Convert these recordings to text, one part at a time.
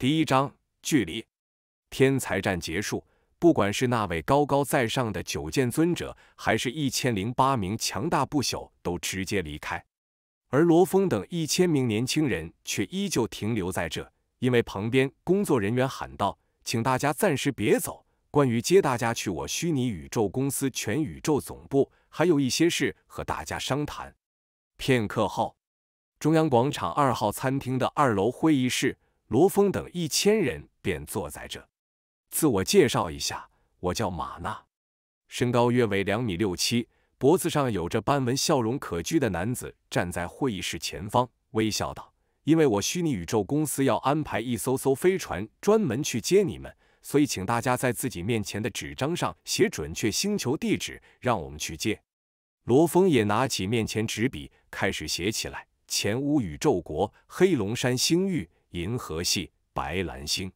第一章距离天才战结束，不管是那位高高在上的九剑尊者，还是一千零八名强大不朽，都直接离开。而罗峰等一千名年轻人却依旧停留在这，因为旁边工作人员喊道：“请大家暂时别走，关于接大家去我虚拟宇宙公司全宇宙总部，还有一些事和大家商谈。”片刻后，中央广场二号餐厅的二楼会议室。罗峰等一千人便坐在这。自我介绍一下，我叫马纳，身高约为两米六七，脖子上有着斑纹，笑容可掬的男子站在会议室前方，微笑道：“因为我虚拟宇宙公司要安排一艘艘飞船专门去接你们，所以请大家在自己面前的纸张上写准确星球地址，让我们去接。”罗峰也拿起面前纸笔，开始写起来：“前屋宇宙国黑龙山星域。”银河系白蓝星，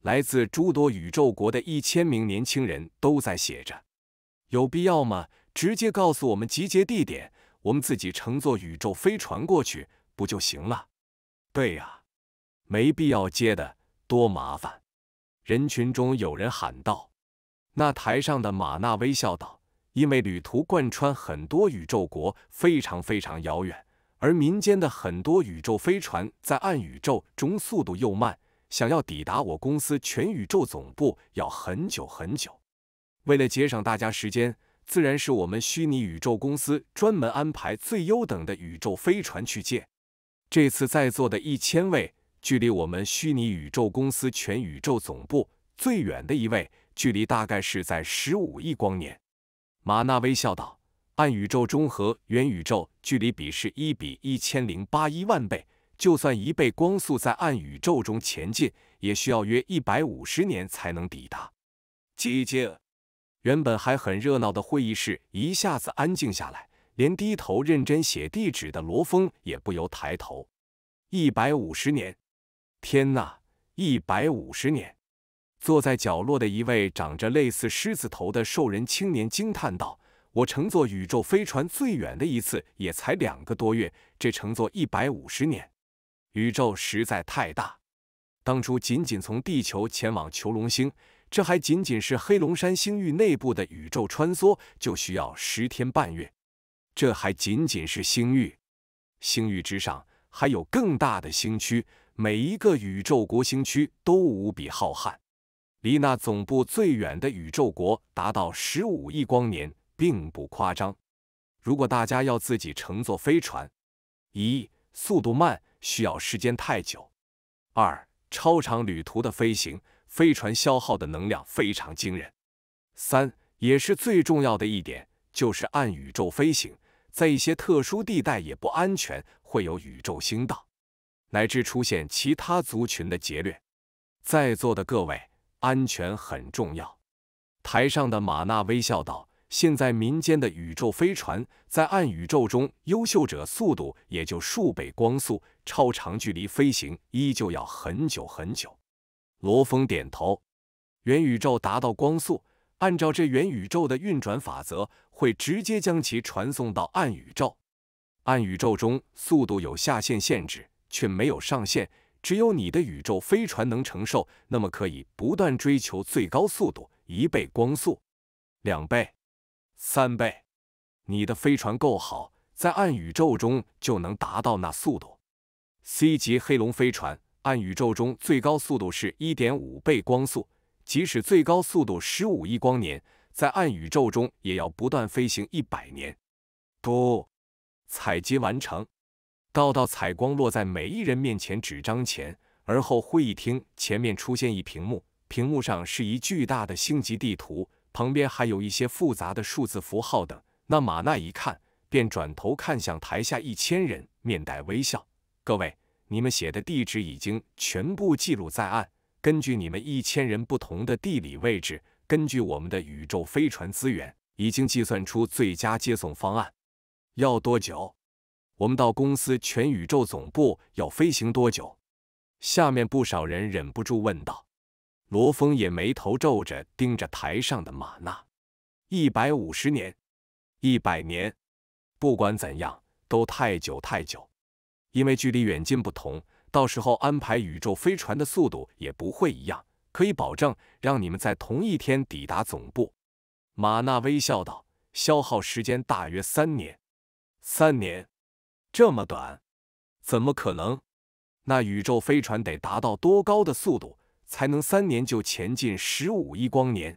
来自诸多宇宙国的一千名年轻人都在写着，有必要吗？直接告诉我们集结地点，我们自己乘坐宇宙飞船过去不就行了？对呀，没必要接的，多麻烦。人群中有人喊道。那台上的马纳微笑道：“因为旅途贯穿很多宇宙国，非常非常遥远。”而民间的很多宇宙飞船在暗宇宙中速度又慢，想要抵达我公司全宇宙总部要很久很久。为了节省大家时间，自然是我们虚拟宇宙公司专门安排最优等的宇宙飞船去借。这次在座的一千位，距离我们虚拟宇宙公司全宇宙总部最远的一位，距离大概是在十五亿光年。马纳微笑道。暗宇宙中和元宇宙距离比是一比一千零八一万倍，就算一倍光速在暗宇宙中前进，也需要约一百五十年才能抵达。寂静，原本还很热闹的会议室一下子安静下来，连低头认真写地址的罗峰也不由抬头。一百五十年，天哪，一百五十年！坐在角落的一位长着类似狮子头的兽人青年惊叹道。我乘坐宇宙飞船最远的一次也才两个多月，这乘坐一百五十年，宇宙实在太大。当初仅仅从地球前往囚龙星，这还仅仅是黑龙山星域内部的宇宙穿梭，就需要十天半月。这还仅仅是星域，星域之上还有更大的星区，每一个宇宙国星区都无比浩瀚，离那总部最远的宇宙国达到十五亿光年。并不夸张。如果大家要自己乘坐飞船，一速度慢，需要时间太久；二超长旅途的飞行，飞船消耗的能量非常惊人；三也是最重要的一点，就是按宇宙飞行，在一些特殊地带也不安全，会有宇宙星道，乃至出现其他族群的劫掠。在座的各位，安全很重要。台上的马纳微笑道。现在民间的宇宙飞船在暗宇宙中，优秀者速度也就数倍光速，超长距离飞行依旧要很久很久。罗峰点头，元宇宙达到光速，按照这元宇宙的运转法则，会直接将其传送到暗宇宙。暗宇宙中速度有下限限制，却没有上限，只有你的宇宙飞船能承受，那么可以不断追求最高速度，一倍光速，两倍。三倍，你的飞船够好，在暗宇宙中就能达到那速度。C 级黑龙飞船，暗宇宙中最高速度是一点五倍光速，即使最高速度十五亿光年，在暗宇宙中也要不断飞行一百年。都，采集完成。道道采光落在每一人面前纸张前，而后会议厅前面出现一屏幕，屏幕上是一巨大的星级地图。旁边还有一些复杂的数字符号等。那马娜一看，便转头看向台下一千人，面带微笑：“各位，你们写的地址已经全部记录在案。根据你们一千人不同的地理位置，根据我们的宇宙飞船资源，已经计算出最佳接送方案。要多久？我们到公司全宇宙总部要飞行多久？”下面不少人忍不住问道。罗峰也眉头皱着，盯着台上的马纳。一百五十年，一百年，不管怎样，都太久太久。因为距离远近不同，到时候安排宇宙飞船的速度也不会一样。可以保证让你们在同一天抵达总部。马纳微笑道：“消耗时间大约三年，三年，这么短，怎么可能？那宇宙飞船得达到多高的速度？”才能三年就前进十五亿光年，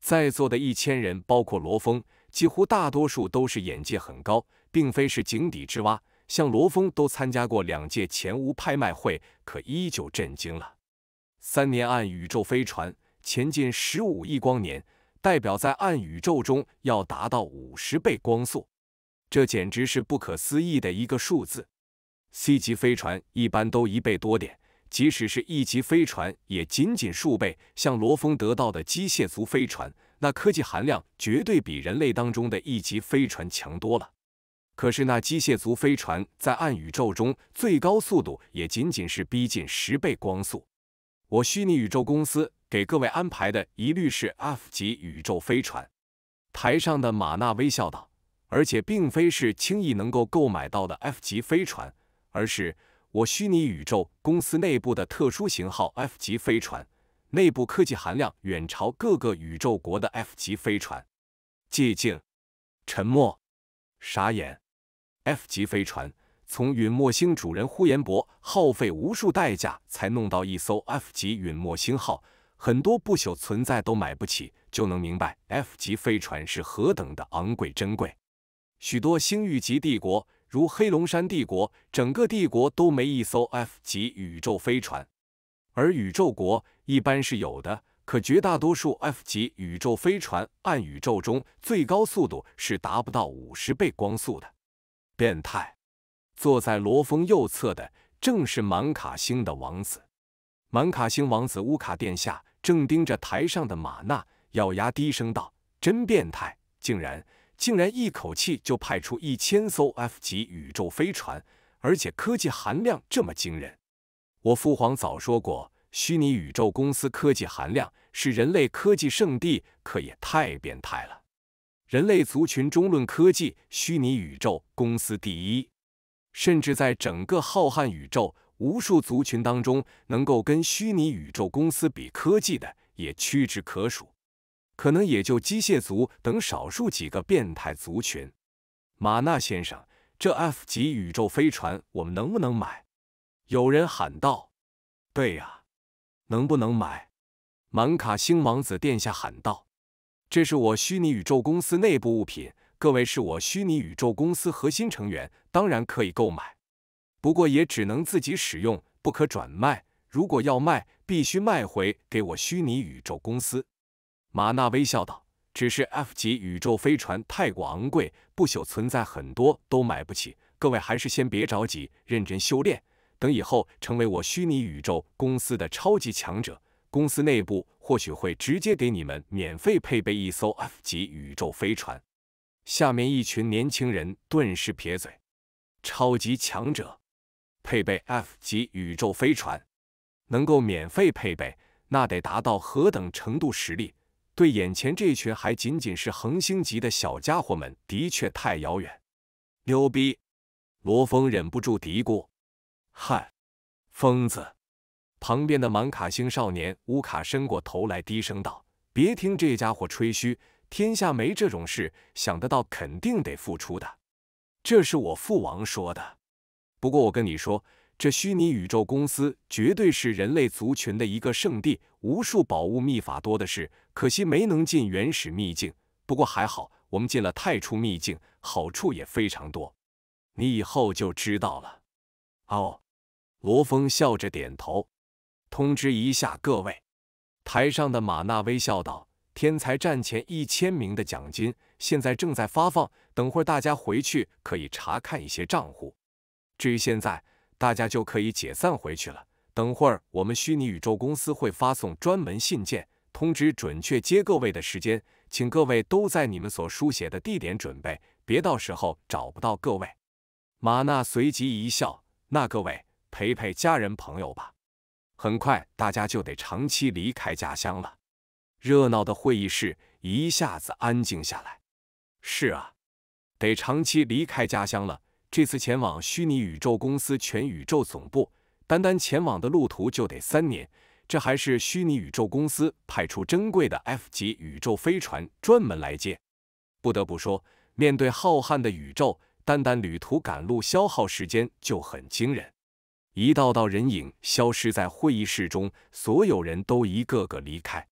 在座的一千人，包括罗峰，几乎大多数都是眼界很高，并非是井底之蛙。像罗峰都参加过两届前无拍卖会，可依旧震惊了。三年按宇宙飞船前进十五亿光年，代表在暗宇宙中要达到五十倍光速，这简直是不可思议的一个数字。C 级飞船一般都一倍多点。即使是一级飞船，也仅仅数倍。像罗峰得到的机械族飞船，那科技含量绝对比人类当中的一级飞船强多了。可是那机械族飞船在暗宇宙中最高速度也仅仅是逼近十倍光速。我虚拟宇宙公司给各位安排的，一律是 F 级宇宙飞船。台上的马纳微笑道，而且并非是轻易能够购买到的 F 级飞船，而是。我虚拟宇宙公司内部的特殊型号 F 级飞船，内部科技含量远超各个宇宙国的 F 级飞船。寂静，沉默，傻眼。F 级飞船从陨墨星主人呼延博耗费无数代价才弄到一艘 F 级陨墨星号，很多不朽存在都买不起，就能明白 F 级飞船是何等的昂贵珍贵。许多星域级帝国。如黑龙山帝国，整个帝国都没一艘 F 级宇宙飞船，而宇宙国一般是有的。可绝大多数 F 级宇宙飞船，按宇宙中最高速度是达不到五十倍光速的。变态！坐在罗峰右侧的正是满卡星的王子，满卡星王子乌卡殿下正盯着台上的玛娜，咬牙低声道：“真变态，竟然！”竟然一口气就派出一千艘 F 级宇宙飞船，而且科技含量这么惊人！我父皇早说过，虚拟宇宙公司科技含量是人类科技圣地，可也太变态了。人类族群中论科技，虚拟宇宙公司第一，甚至在整个浩瀚宇宙无数族群当中，能够跟虚拟宇宙公司比科技的也屈指可数。可能也就机械族等少数几个变态族群。马纳先生，这 F 级宇宙飞船我们能不能买？有人喊道。对呀，能不能买？满卡星王子殿下喊道：“这是我虚拟宇宙公司内部物品，各位是我虚拟宇宙公司核心成员，当然可以购买。不过也只能自己使用，不可转卖。如果要卖，必须卖回给我虚拟宇宙公司。”马纳微笑道：“只是 F 级宇宙飞船太过昂贵，不朽存在很多都买不起。各位还是先别着急，认真修炼，等以后成为我虚拟宇宙公司的超级强者，公司内部或许会直接给你们免费配备一艘 F 级宇宙飞船。”下面一群年轻人顿时撇嘴：“超级强者配备 F 级宇宙飞船，能够免费配备，那得达到何等程度实力？”对眼前这群还仅仅是恒星级的小家伙们，的确太遥远。牛逼！罗峰忍不住嘀咕。嗨，疯子！旁边的满卡星少年乌卡伸过头来低声道：“别听这家伙吹嘘，天下没这种事，想得到肯定得付出的，这是我父王说的。不过我跟你说。”这虚拟宇宙公司绝对是人类族群的一个圣地，无数宝物秘法多的是。可惜没能进原始秘境，不过还好，我们进了太初秘境，好处也非常多。你以后就知道了。哦，罗峰笑着点头。通知一下各位，台上的马纳微笑道：“天才战前一千名的奖金现在正在发放，等会大家回去可以查看一些账户。至于现在……”大家就可以解散回去了。等会儿我们虚拟宇宙公司会发送专门信件，通知准确接各位的时间，请各位都在你们所书写的地点准备，别到时候找不到各位。马纳随即一笑：“那各位陪陪家人朋友吧，很快大家就得长期离开家乡了。”热闹的会议室一下子安静下来。是啊，得长期离开家乡了。这次前往虚拟宇宙公司全宇宙总部，单单前往的路途就得三年，这还是虚拟宇宙公司派出珍贵的 F 级宇宙飞船专门来接。不得不说，面对浩瀚的宇宙，单单旅途赶路消耗时间就很惊人。一道道人影消失在会议室中，所有人都一个个离开。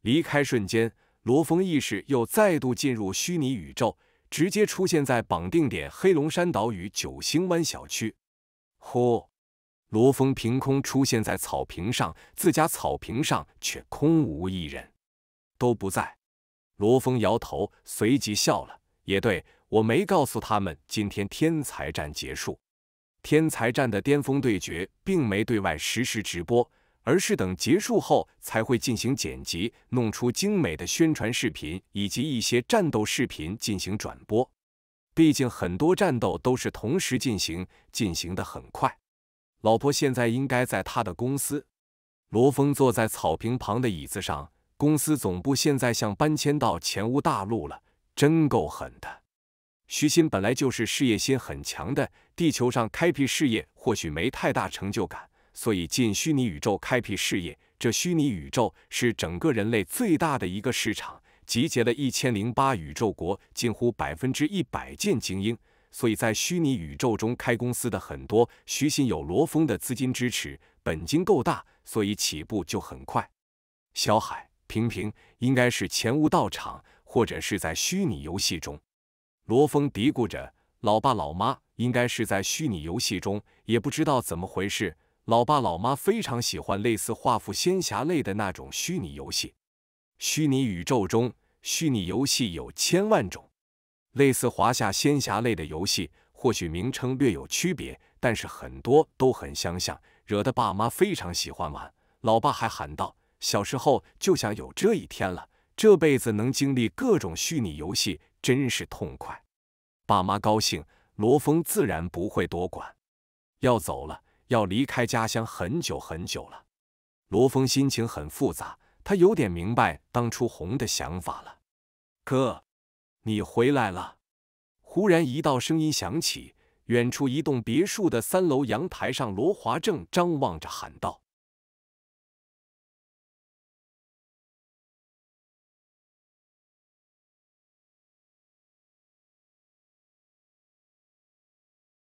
离开瞬间，罗峰意识又再度进入虚拟宇宙。直接出现在绑定点黑龙山岛屿九星湾小区。呼，罗峰凭空出现在草坪上，自家草坪上却空无一人，都不在。罗峰摇头，随即笑了。也对，我没告诉他们今天天才战结束。天才战的巅峰对决并没对外实时直播。而是等结束后才会进行剪辑，弄出精美的宣传视频以及一些战斗视频进行转播。毕竟很多战斗都是同时进行，进行的很快。老婆现在应该在他的公司。罗峰坐在草坪旁的椅子上，公司总部现在像搬迁到前屋大陆了，真够狠的。徐鑫本来就是事业心很强的，地球上开辟事业或许没太大成就感。所以进虚拟宇宙开辟事业，这虚拟宇宙是整个人类最大的一个市场，集结了一千零八宇宙国，近乎百分之一百件精英。所以在虚拟宇宙中开公司的很多，徐新有罗峰的资金支持，本金够大，所以起步就很快。小海平平应该是前无道场，或者是在虚拟游戏中。罗峰嘀咕着：“老爸老妈应该是在虚拟游戏中，也不知道怎么回事。”老爸老妈非常喜欢类似画幅仙侠类的那种虚拟游戏，虚拟宇宙中虚拟游戏有千万种，类似华夏仙侠类的游戏，或许名称略有区别，但是很多都很相像，惹得爸妈非常喜欢玩。老爸还喊道：“小时候就想有这一天了，这辈子能经历各种虚拟游戏，真是痛快！”爸妈高兴，罗峰自然不会多管，要走了。要离开家乡很久很久了，罗峰心情很复杂，他有点明白当初红的想法了。哥，你回来了！忽然一道声音响起，远处一栋别墅的三楼阳台上，罗华正张望着喊道。